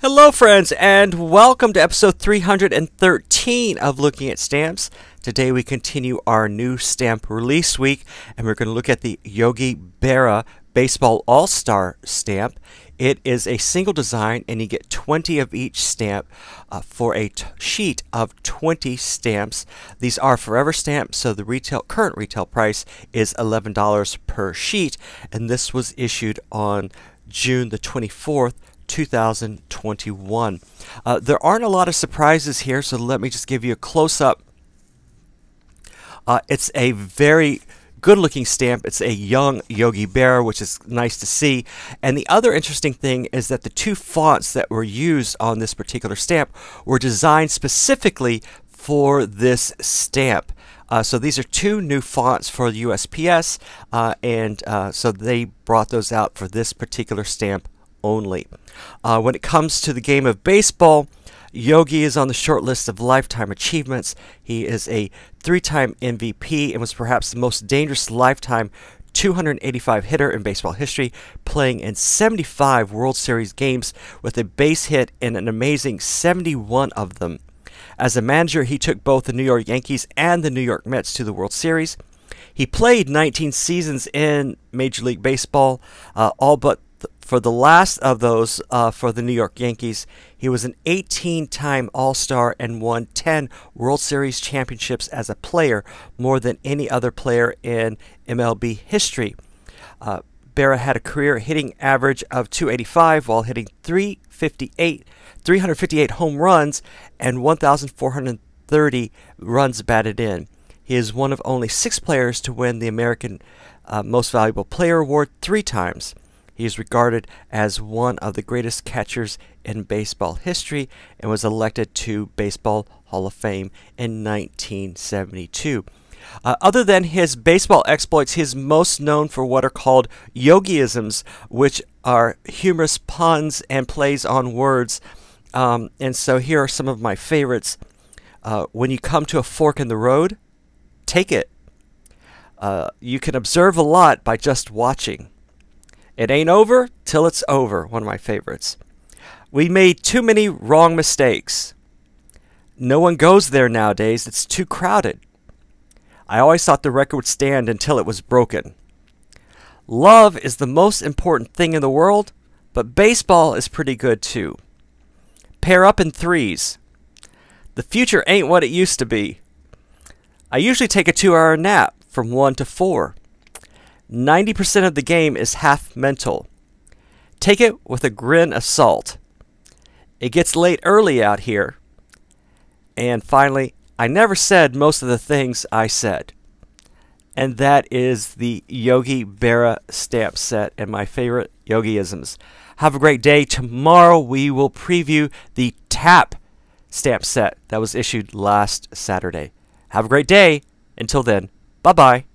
Hello, friends, and welcome to episode 313 of Looking at Stamps. Today, we continue our new stamp release week, and we're going to look at the Yogi Berra Baseball All Star stamp. It is a single design, and you get 20 of each stamp uh, for a sheet of 20 stamps. These are forever stamps, so the retail current retail price is $11 per sheet, and this was issued on June the 24th, 2021. Uh, there aren't a lot of surprises here, so let me just give you a close up. Uh, it's a very good looking stamp. It's a young Yogi bear, which is nice to see. And the other interesting thing is that the two fonts that were used on this particular stamp were designed specifically for this stamp. Uh, so these are two new fonts for USPS, uh, and uh, so they brought those out for this particular stamp only. Uh, when it comes to the game of baseball, Yogi is on the short list of lifetime achievements. He is a three time MVP and was perhaps the most dangerous lifetime 285 hitter in baseball history, playing in 75 World Series games with a base hit in an amazing 71 of them. As a manager, he took both the New York Yankees and the New York Mets to the World Series. He played 19 seasons in Major League Baseball, uh, all but for the last of those uh, for the New York Yankees, he was an 18 time All Star and won 10 World Series championships as a player, more than any other player in MLB history. Uh, Barra had a career hitting average of 285 while hitting 358, 358 home runs and 1,430 runs batted in. He is one of only six players to win the American uh, Most Valuable Player Award three times. He is regarded as one of the greatest catchers in baseball history and was elected to Baseball Hall of Fame in 1972. Uh, other than his baseball exploits, he is most known for what are called yogiisms, which are humorous puns and plays on words. Um, and so here are some of my favorites. Uh, when you come to a fork in the road, take it. Uh, you can observe a lot by just watching. It ain't over till it's over, one of my favorites. We made too many wrong mistakes. No one goes there nowadays, it's too crowded. I always thought the record would stand until it was broken. Love is the most important thing in the world, but baseball is pretty good too. Pair up in threes. The future ain't what it used to be. I usually take a two hour nap from 1 to 4. 90% of the game is half mental. Take it with a grin of salt. It gets late early out here. And finally, I never said most of the things I said. And that is the Yogi Berra stamp set and my favorite Yogiisms. Have a great day. Tomorrow we will preview the TAP stamp set that was issued last Saturday. Have a great day. Until then, bye bye.